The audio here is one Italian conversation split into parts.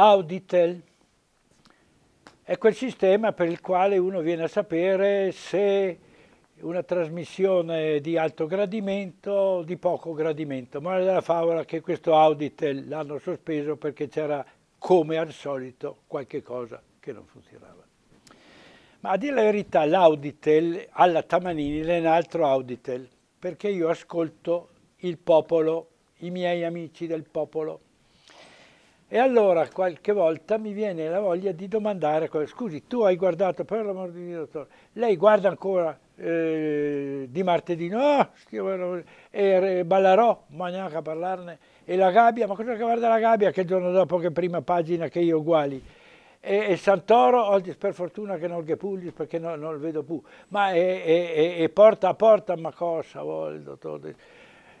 Auditel è quel sistema per il quale uno viene a sapere se una trasmissione di alto gradimento o di poco gradimento. Ma è la favola che questo Auditel l'hanno sospeso perché c'era, come al solito, qualche cosa che non funzionava. Ma a dire la verità, l'Auditel alla Tamanini è un altro Auditel, perché io ascolto il popolo, i miei amici del popolo. E allora qualche volta mi viene la voglia di domandare, scusi, tu hai guardato, per l'amor di Dio, dottore, lei guarda ancora eh, di martedì, no, e Ballarò, ma neanche a parlarne, e la gabbia, ma cosa guarda la gabbia che il giorno dopo che prima pagina che io uguali? E, e Santoro, oggi oh, per fortuna che non che Puglius perché no, non lo vedo più, ma e, porta a porta, ma cosa il dottore?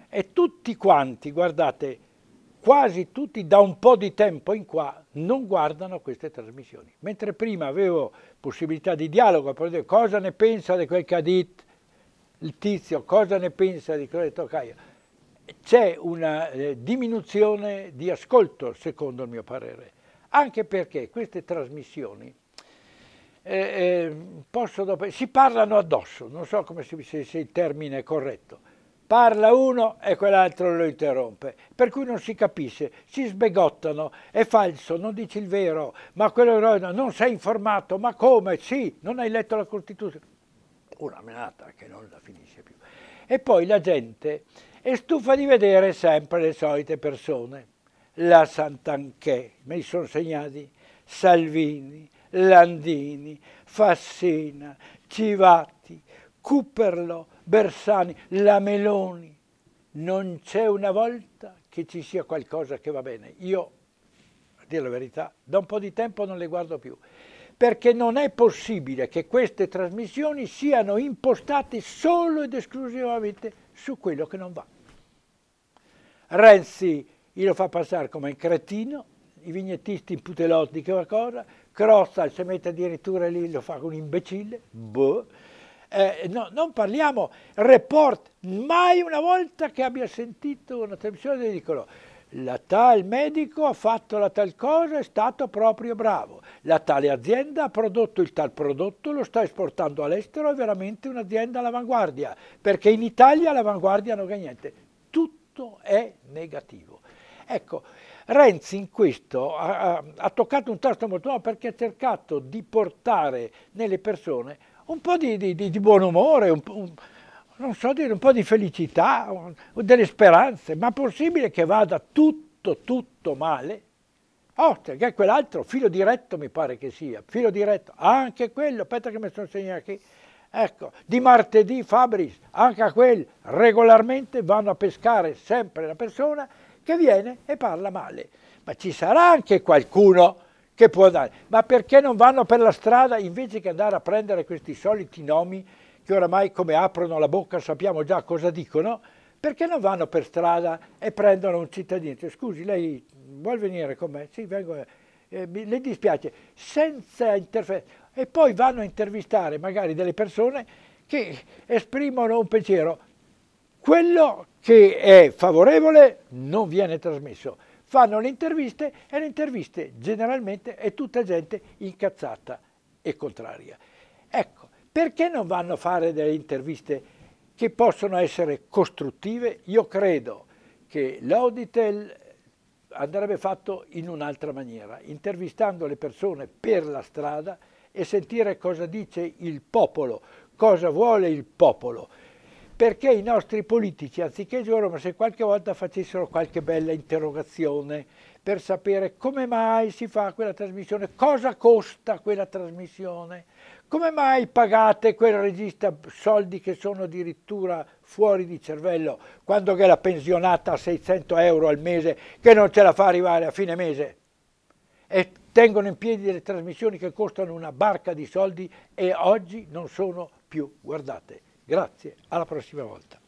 E tutti quanti, guardate, quasi tutti da un po' di tempo in qua non guardano queste trasmissioni. Mentre prima avevo possibilità di dialogo, per dire cosa ne pensa di quel che ha detto il tizio, cosa ne pensa di quello che Toccaia. C'è una eh, diminuzione di ascolto, secondo il mio parere, anche perché queste trasmissioni eh, eh, possono, si parlano addosso, non so se, se il termine è corretto, parla uno e quell'altro lo interrompe, per cui non si capisce, si sbegottano, è falso, non dici il vero, ma quello no, non sei informato, ma come? Sì, non hai letto la Costituzione. Una menata che non la finisce più. E poi la gente è stufa di vedere sempre le solite persone, la Santanchè, me li sono segnati, Salvini, Landini, Fassina, Civatti, Cuperlo, Bersani, la Meloni. Non c'è una volta che ci sia qualcosa che va bene. Io, a dire la verità, da un po' di tempo non le guardo più perché non è possibile che queste trasmissioni siano impostate solo ed esclusivamente su quello che non va. Renzi lo fa passare come un cretino, i vignettisti in putelotti che qualcosa, Crossa si mette addirittura lì, lo fa un imbecille, boh eh, no, non parliamo report, mai una volta che abbia sentito una televisione e dicono la tal medico ha fatto la tal cosa, è stato proprio bravo, la tale azienda ha prodotto il tal prodotto, lo sta esportando all'estero, è veramente un'azienda all'avanguardia, perché in Italia l'avanguardia non fa niente, tutto è negativo. Ecco, Renzi in questo ha, ha, ha toccato un tasto molto nuovo perché ha cercato di portare nelle persone un po' di, di, di buon umore, un, un, non so dire, un po' di felicità, un, delle speranze, ma possibile che vada tutto, tutto male? Osterg oh, è quell'altro, filo diretto mi pare che sia, filo diretto, anche quello, aspetta che mi sono segnato qui, ecco, di martedì Fabris, anche a quel, regolarmente vanno a pescare sempre la persona che viene e parla male. Ma ci sarà anche qualcuno che può dare. Ma perché non vanno per la strada invece che andare a prendere questi soliti nomi che oramai come aprono la bocca sappiamo già cosa dicono? Perché non vanno per strada e prendono un cittadino? Cioè, scusi, lei vuol venire con me? Sì, vengo. Eh, eh mi, le dispiace, senza interferenza. E poi vanno a intervistare magari delle persone che esprimono un pensiero. Quello che è favorevole non viene trasmesso fanno le interviste e le interviste generalmente è tutta gente incazzata e contraria. Ecco, perché non vanno a fare delle interviste che possono essere costruttive? Io credo che l'Auditel andrebbe fatto in un'altra maniera, intervistando le persone per la strada e sentire cosa dice il popolo, cosa vuole il popolo perché i nostri politici, anziché giorno, se qualche volta facessero qualche bella interrogazione per sapere come mai si fa quella trasmissione, cosa costa quella trasmissione, come mai pagate quel regista soldi che sono addirittura fuori di cervello, quando che la pensionata a 600 euro al mese che non ce la fa arrivare a fine mese? E tengono in piedi delle trasmissioni che costano una barca di soldi e oggi non sono più guardate. Grazie, alla prossima volta.